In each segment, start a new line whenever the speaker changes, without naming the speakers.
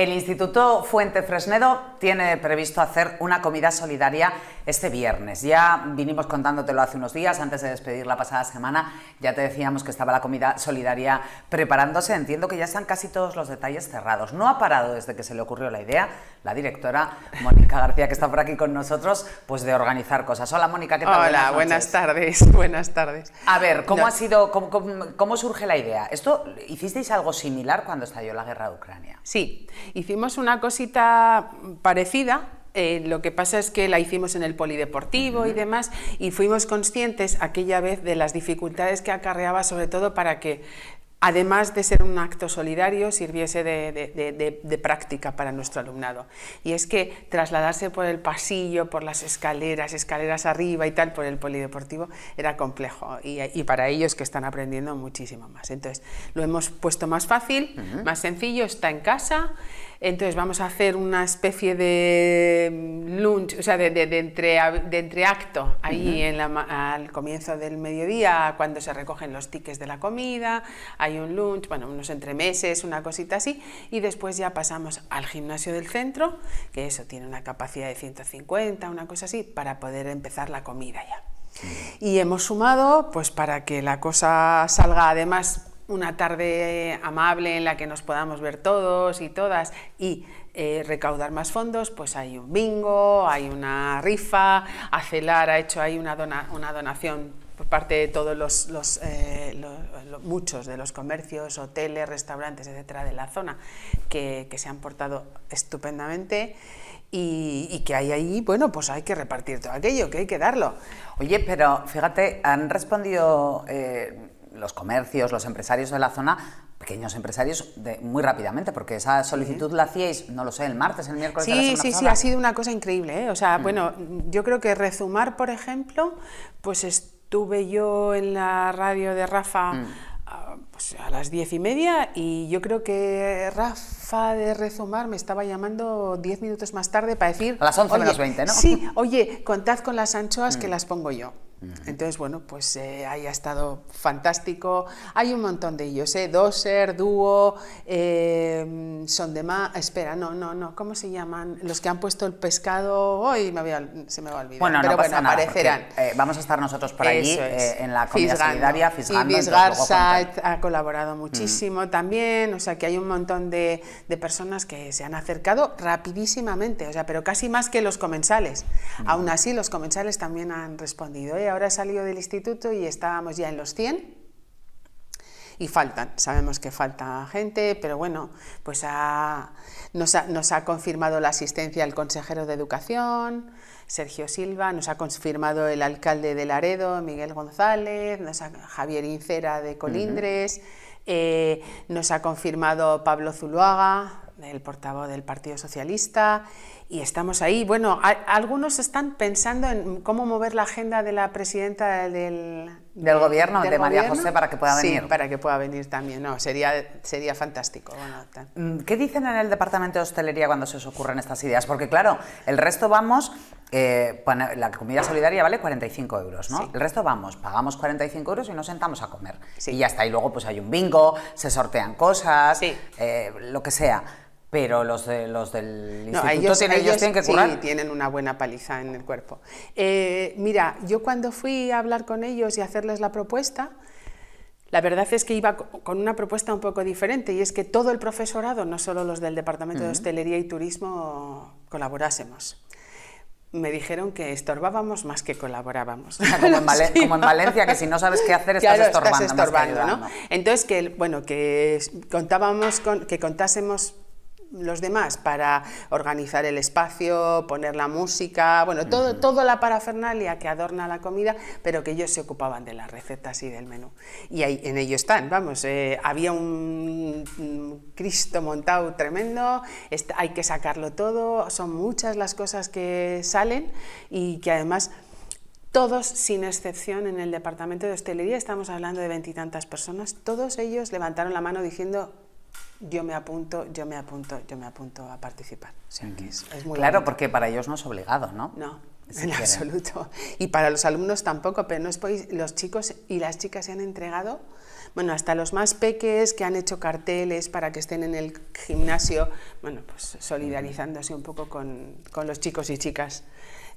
El Instituto Fuente Fresnedo tiene previsto hacer una comida solidaria este viernes. Ya vinimos contándotelo hace unos días, antes de despedir la pasada semana, ya te decíamos que estaba la comida solidaria preparándose. Entiendo que ya están casi todos los detalles cerrados. No ha parado desde que se le ocurrió la idea la directora Mónica García, que está por aquí con nosotros, pues de organizar cosas. Hola Mónica, ¿qué tal? Hola, buenas, tardes, buenas tardes. A ver, ¿cómo ha sido, cómo surge la idea? ¿Esto hicisteis algo similar cuando estalló la guerra de Ucrania? Sí,
hicimos una cosita parecida, eh, lo que pasa es que la hicimos en el polideportivo y demás, y fuimos conscientes aquella vez de las dificultades que acarreaba, sobre todo para que además de ser un acto solidario, sirviese de, práctica para nuestro alumnado. Y es que trasladarse por el pasillo, por las escaleras, escaleras arriba y tal, por el polideportivo, era complejo y, para ellos que están aprendiendo muchísimo más. Entonces, lo hemos puesto más fácil, más sencillo, está en casa. Entonces vamos a hacer una especie de mm, lunch, o sea, de, de, entre, acto entreacto ahí en la, al comienzo del mediodía, cuando se recogen los tickets de la comida, hay un lunch, bueno, unos entremeses, una cosita así, y después ya pasamos al gimnasio del centro, que eso tiene una capacidad de 150, una cosa así, para poder empezar la comida ya. Y hemos sumado, pues para que la cosa salga además una tarde amable en la que nos podamos ver todos y todas y eh, recaudar más fondos, pues hay un bingo, hay una rifa, Acelar ha hecho ahí una donación por parte de todos los, eh, muchos de los comercios, hoteles, restaurantes, etcétera, de la zona, que, se han portado estupendamente y, que hay ahí, bueno, pues hay que repartir
todo aquello, que hay que darlo. Oye, pero fíjate, han respondido eh, los comercios, los empresarios de la zona pequeños empresarios de, muy rápidamente, porque esa solicitud la hacíais, no lo sé, el martes, el miércoles. Sí, sí, sí, ha sido
una cosa increíble. ¿eh? O sea, mm. bueno, yo creo que Rezumar, por ejemplo, pues Tuve yo en la radio de Rafa mm. ah, pues, a, las diez y media y yo creo que Rafa de Rezumar me estaba llamando diez minutos más tarde para decir... A las once menos veinte, ¿no? Sí, oye, contad con las anchoas que mm. las pongo yo. Entonces, bueno, pues eh, ahí ha estado fantástico. Hay un montón de ellos, ¿eh? Doser, Dúo, eh, Son de más Espera, no, no, no, ¿cómo se llaman? Los que han puesto el pescado hoy se me va a olvidar. Bueno, Pero no aparecerán.
Eh, vamos a estar nosotros por allí eh, en la comida solidaria, fisgando, Y ha
colaborado muchísimo también, o sea que hay un montón de, de, personas que se han acercado rapidísimamente, o sea, pero casi más que los comensales. Aún así, los comensales también han respondido, ahora ha salido del instituto y estábamos ya en los 100 y faltan, sabemos que falta gente, pero bueno, pues nos, ha, nos, ha, confirmado la asistencia el consejero de educación, Sergio Silva, nos ha confirmado el alcalde de Laredo, Miguel González, nos Javier Incera de Colindres, eh, nos ha confirmado Pablo Zuluaga, el portavoz del Partido Socialista, y estamos ahí. Bueno, algunos están pensando en cómo mover la agenda de la presidenta del,
del gobierno, de María José, para que pueda venir. para que pueda venir también. No,
sería, sería fantástico.
Mm, ¿Qué dicen en el Departamento de Hostelería cuando se os ocurren estas ideas? Porque claro, el resto vamos eh, la comida solidaria vale 45 euros, ¿no? El resto vamos, pagamos 45 euros y nos sentamos a comer. Sí. Y ya está. Y luego pues hay un bingo, se sortean cosas, eh, lo que sea.
Pero los, de, los del instituto tienen, tienen que curar. Sí, tienen una buena paliza en el cuerpo. Eh, mira, yo cuando fui a hablar con ellos y hacerles la propuesta, la verdad es que iba con una propuesta un poco diferente y es que todo el profesorado, no solo los del Departamento de Hostelería y Turismo, colaborásemos me dijeron que estorbábamos más que colaborábamos. Como en,
Valencia, que si no sabes qué hacer estás estorbando. ¿no?
Entonces que bueno que contábamos que contásemos los demás para organizar el espacio, poner la música, bueno, todo, toda la parafernalia que adorna la comida, pero que ellos se ocupaban de las recetas y del menú. Y ahí, en ello están, vamos, eh, había un, Cristo montado tremendo, hay que sacarlo todo, son muchas las cosas que salen y que además... Todos, sin excepción, en el departamento de hostelería, estamos hablando de veintitantas personas, todos ellos levantaron la mano diciendo yo me apunto, yo me apunto, yo me apunto a
participar. claro, porque para ellos no es obligado, ¿no? No, en absoluto.
Y para los alumnos tampoco, pero no los chicos y las chicas se han entregado, bueno, hasta los más peques que han hecho carteles para que estén en el gimnasio, bueno, pues solidarizándose un poco con, con los chicos y chicas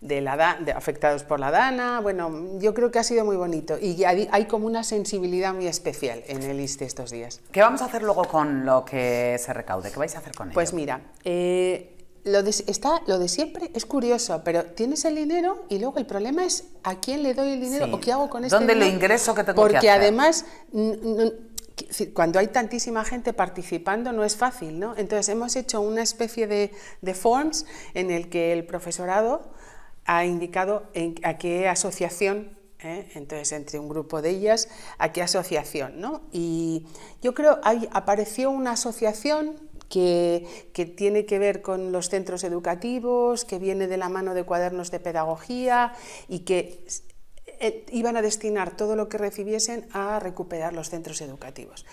de la, de afectados por la Dana. Bueno, yo creo que ha sido muy bonito y hay, hay como una sensibilidad muy especial en el ISTE estos días.
¿Qué vamos a hacer luego con lo que se recaude? ¿Qué vais a hacer con pues ello? Pues
mira, eh, lo, de, está, lo de siempre es curioso, pero tienes el dinero y luego el problema es a quién le doy el dinero o qué hago con eso este ¿Dónde el ingreso que tengo Porque además cuando hay tantísima gente participando no es fácil, ¿no? Entonces hemos hecho una especie de, de forms en el que el profesorado ha indicado a qué asociación, ¿eh? entonces entre un grupo de ellas, a qué asociación, ¿no? Y yo creo, que apareció una asociación que, que, tiene que ver con los centros educativos, que viene de la mano de cuadernos de pedagogía y que eh, iban a destinar todo lo que recibiesen a recuperar los centros educativos.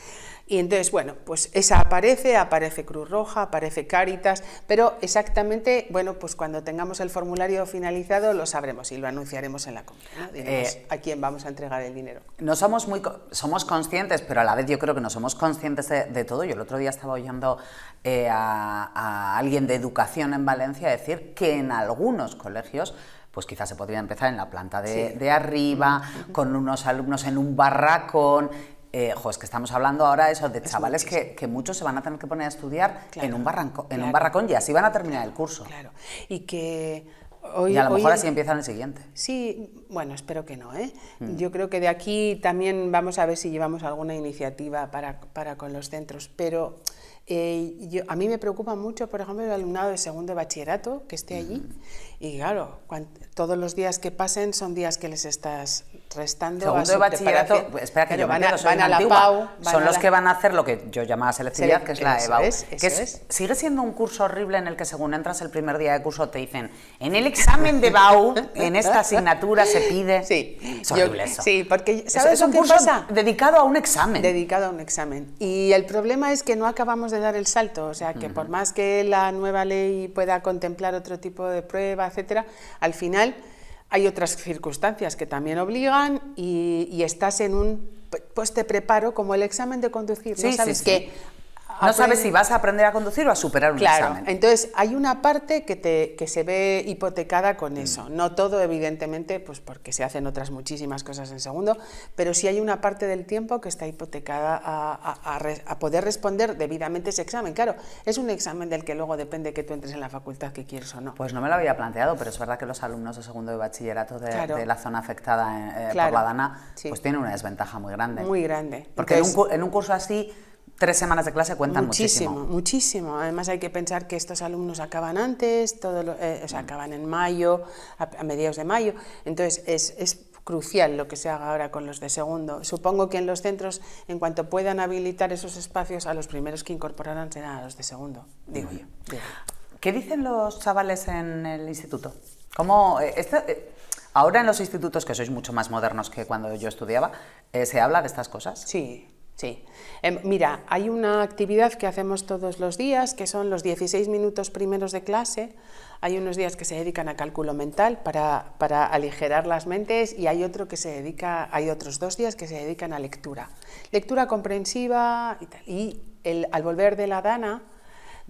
Y entonces, bueno, pues esa aparece, aparece Cruz Roja, aparece Cáritas, pero exactamente, bueno, pues cuando tengamos el formulario finalizado lo sabremos y lo anunciaremos en la compra. Eh, a quién vamos a entregar el dinero.
No somos muy, somos conscientes, pero a la vez yo creo que no somos conscientes de, todo. Yo el otro día estaba oyendo eh, a, a alguien de educación en Valencia decir que en algunos colegios pues quizás se podría empezar en la planta de, arriba, con unos alumnos en un barracón, eh, que estamos hablando ahora de chavales que, muchos se van a tener que poner a estudiar en, un barranco, en un barracón y así van a terminar el curso. Claro, y que
hoy... Y a lo mejor así empiezan el siguiente. Sí, bueno, espero que no. ¿eh? Mm. Yo creo que de aquí también vamos a ver si llevamos alguna iniciativa para, para con los centros, pero eh, a mí me preocupa mucho, por ejemplo, el alumnado de segundo de bachillerato que esté allí. Mm. Y claro, todos los días que pasen son días que les estás restando de bachillerato, espera que yo van, a, la son los que van
a hacer lo que yo llamaba selectividad, que es la de es, es, sigue siendo un curso horrible en el que según entras el primer día de curso te dicen, en el examen de BAU, en esta asignatura se pide, sí, es horrible eso. Sí, porque es, un curso dedicado a un
examen. Dedicado a un examen. Y el problema es que no acabamos de dar el salto, o sea, que por más que la nueva ley pueda contemplar otro tipo de prueba, etcétera, al final hay otras circunstancias que también obligan y, estás en un pues te preparo como el examen de conducir, Sabes que
no sabes si vas a aprender a conducir o a superar un examen.
Entonces, hay una parte que, te, que se ve hipotecada con mm. eso. No todo, evidentemente, pues porque se hacen otras muchísimas cosas en segundo, pero sí hay una parte del tiempo que está hipotecada a, poder responder debidamente ese examen. Claro, es un examen del que
luego depende que tú entres en la facultad que quieres o no. Pues no me lo había planteado, pero es verdad que los alumnos de segundo de bachillerato de, la zona afectada eh, eh, por la DANA, pues tienen una desventaja muy grande. Muy grande. Porque en, un, en un curso así tres semanas de clase cuentan muchísimo. Muchísimo,
muchísimo. Además hay que pensar que estos alumnos acaban antes, todo eh, mm. acaban en mayo, a, mediados de mayo. Entonces es, crucial lo que se haga ahora con los de segundo. Supongo que en los centros, en cuanto puedan habilitar esos espacios, a los primeros que incorporarán serán a los de segundo, digo yo.
¿Qué dicen los chavales en el instituto? Eh, eh, ahora en los institutos, que sois mucho más modernos que cuando yo estudiaba, ¿se habla de estas cosas? Sí, Sí. Em, mira, hay una actividad que hacemos todos los días, que son los 16
minutos primeros de clase. Hay unos días que se dedican a cálculo mental para, aligerar las mentes y hay, otro que se dedica, hay otros dos días que se dedican a lectura. Lectura comprensiva y Y al volver de la dana,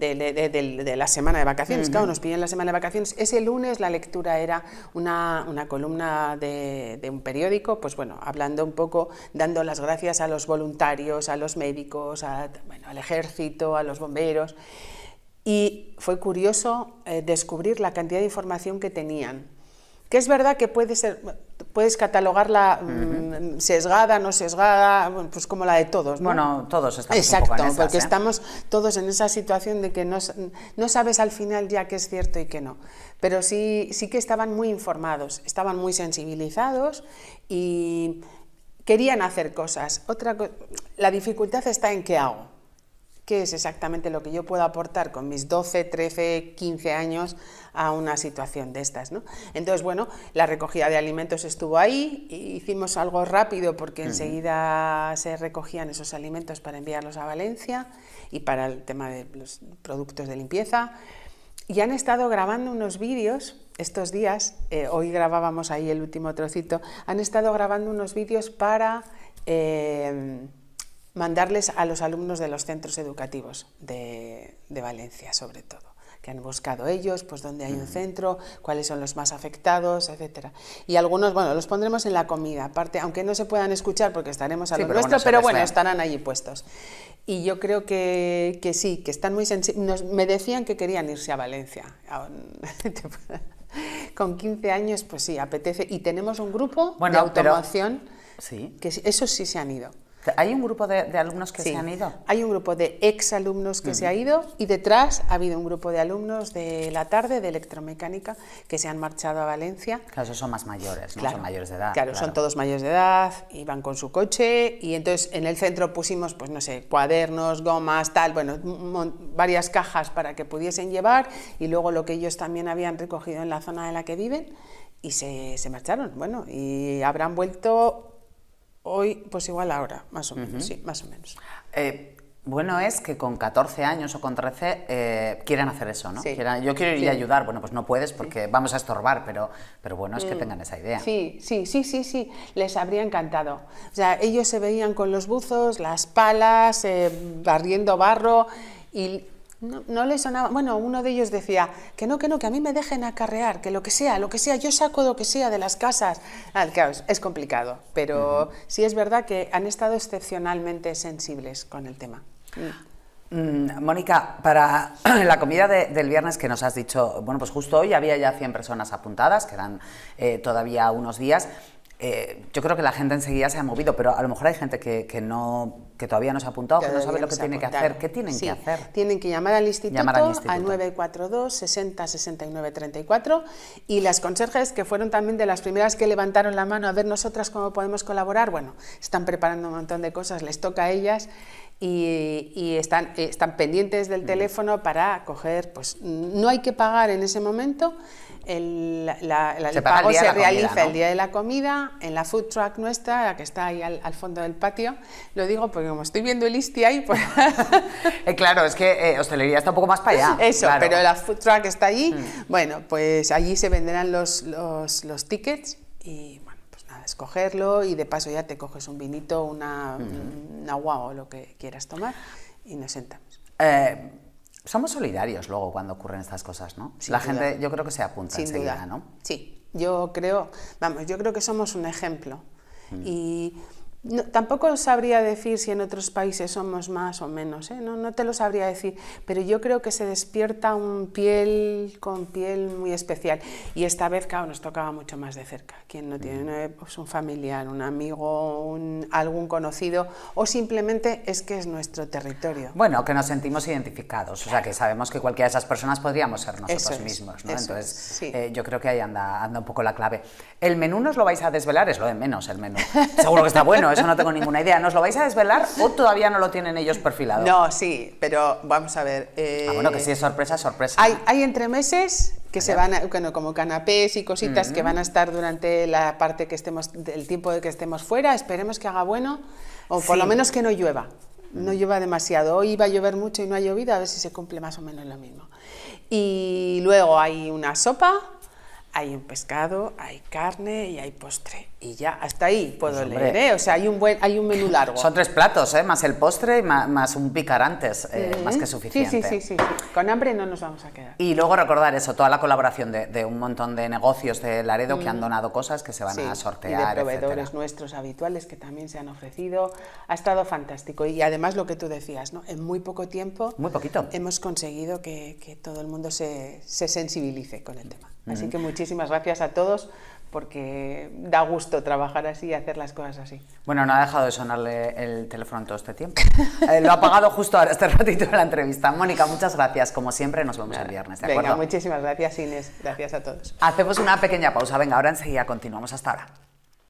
de, la semana de vacaciones. Claro, nos piden la semana de vacaciones. Ese lunes la lectura era una, columna de, un periódico, pues bueno, hablando un poco, dando las gracias a los voluntarios, a los médicos, al ejército, a los bomberos. Y fue curioso eh, descubrir la cantidad de información que tenían que es verdad que puedes catalogarla mm, sesgada, no sesgada, pues como la de todos. Bueno, todos estamos Exacto, un poco en porque ¿eh? estamos todos en esa situación de que no, sabes al final ya qué es cierto y qué no. Pero sí, sí que estaban muy informados, estaban muy sensibilizados y querían hacer cosas. Otra, la dificultad está en qué hago qué es exactamente lo que yo puedo aportar con mis 12, 13, 15 años a una situación de estas. ¿no? Entonces, bueno, la recogida de alimentos estuvo ahí, hicimos algo rápido porque enseguida se recogían esos alimentos para enviarlos a Valencia y para el tema de los productos de limpieza. Y han estado grabando unos vídeos estos días, eh, hoy grabábamos ahí el último trocito, han estado grabando unos vídeos para... Eh, mandarles a los alumnos de los centros educativos de, de Valencia, sobre todo que han buscado ellos, pues dónde hay un mm. centro, cuáles son los más afectados, etcétera. Y algunos, bueno, los pondremos en la comida, aparte, aunque no se puedan escuchar porque estaremos a los lo pero bueno, estarán allí puestos. Y yo creo que, que sí, que están muy sensibles. Me decían que querían irse a Valencia. Con 15 años, pues sí, apetece. Y tenemos un grupo de automoción. Sí. Que eso sí se han ido. ¿Hay un grupo de, alumnos que se han ido? Hay un grupo de ex alumnos que se ha ido y detrás ha habido un grupo de alumnos de la tarde de electromecánica que se han marchado a Valencia.
Claro, esos son más mayores, ¿no? son mayores de edad. Claro, son
todos mayores de edad, iban con su coche y entonces en el centro pusimos, pues no sé, cuadernos, gomas, tal, bueno, varias cajas para que pudiesen llevar y luego lo que ellos también habían recogido en la zona de la que viven y se, se marcharon. Bueno, y habrán vuelto Hoy, pues igual ahora, más o menos,
sí, más o menos. Eh, bueno es que con 14 años o con 13 eh, quieren hacer eso, ¿no? yo quiero ir ayudar, bueno, pues no puedes porque vamos a estorbar, pero, pero bueno, es que mm. tengan esa idea.
Sí, sí, sí, sí, sí, les habría encantado. O sea, ellos se veían con los buzos, las palas, eh, barriendo barro y no, no le sonaba. Bueno, uno de ellos decía que no, que no, que a mí me dejen acarrear, que lo que sea, lo que sea, yo saco lo que sea de las casas. Ah, es complicado, pero sí es verdad que han estado excepcionalmente sensibles con el
tema. Mm. Mm, Mónica, para la comida del viernes que nos has dicho, bueno, pues justo hoy había ya 100 personas apuntadas, quedan eran eh, todavía unos días. Eh, yo creo que la gente enseguida se ha movido, pero a lo mejor hay gente que, no, que todavía no se ha apuntado, que no sabe lo que tiene que hacer. ¿Qué tienen que hacer?
Tienen que llamar al instituto, al, 942 60 69 34 y las conserjes que fueron también de las primeras que levantaron la mano a ver nosotras cómo podemos colaborar, bueno, están preparando un montón de cosas, les toca a ellas y, están, están pendientes del mm. teléfono para coger, pues no hay que pagar en ese momento el, la, se se realiza el día de la comida en la food truck nuestra, que está ahí al, fondo del patio. Lo digo porque como estoy viendo el ISTI ahí, pues...
Eh, claro, es que eh, hostelería está un poco más para allá. Eso, pero la
food truck está allí. Mm. Bueno, pues allí se venderán los, los, los tickets y bueno, pues nada, escogerlo y de paso ya te coges un vinito, una, mm. agua o lo que quieras tomar y nos sentamos.
Eh, somos solidarios luego cuando ocurren estas cosas, ¿no? la gente yo creo que se apunta enseguida, ¿no?
Sí, yo creo, vamos, yo creo que somos un ejemplo. Mm. Y tampoco sabría decir si en otros países somos más o menos, ¿eh? no, no, te lo sabría decir, pero yo creo que se despierta un piel con piel muy especial. Y esta vez, claro, nos tocaba mucho más de cerca. Quien no tiene mm. eh, pues un familiar, un amigo, un, algún conocido, o simplemente es que es nuestro territorio.
Bueno, que nos sentimos identificados, o sea, que sabemos que cualquiera de esas personas podríamos ser nosotros mismos. ¿no? Entonces, eh, yo creo que ahí anda, anda un poco la clave. El menú nos lo vais a desvelar, es lo de menos el menú. Seguro que está bueno eso no tengo ninguna idea. ¿Nos lo vais a desvelar o todavía no lo tienen ellos perfilado? No, sí, pero vamos a ver. Eh, ah, bueno, que sí es sorpresa, sorpresa. Hay,
entre meses, que se van, a, bueno, como canapés y cositas que mm. van a estar durante la parte que estemos, del tiempo de que estemos fuera. Esperemos que haga bueno o por lo menos que no llueva. Mm. No llueva demasiado. Hoy iba a llover mucho y no ha llovido, a ver si se cumple más o menos lo mismo. Y luego hay una sopa, hay un pescado, hay carne y hay postre y ya, hasta ahí puedo pues, leer, ¿eh? O sea, hay un, buen, hay un menú largo. Son tres
platos, ¿eh? Más el postre y más, un picar antes, eh, más que suficiente. Sí,
sí, sí, Con hambre no nos vamos a quedar.
Y luego recordar eso, toda la colaboración de, un montón de negocios de Laredo que han mm. donado cosas que se van a sortear, y de proveedores
nuestros habituales que también se han ofrecido. Ha estado fantástico. Y además lo que tú decías, ¿no? En muy poco tiempo... Hemos conseguido que, todo el mundo se, se sensibilice con el tema. Mm. Así que muchísimas gracias a todos porque da gusto trabajar así y hacer las cosas así.
Bueno, no ha dejado de sonarle el teléfono todo este tiempo. Eh, lo ha apagado justo ahora, este ratito de la entrevista. Mónica, muchas gracias. Como siempre, nos vemos el viernes, ¿de Venga, acuerdo?
muchísimas gracias, Inés. Gracias a todos.
Hacemos una pequeña pausa. Venga, ahora enseguida continuamos. Hasta ahora.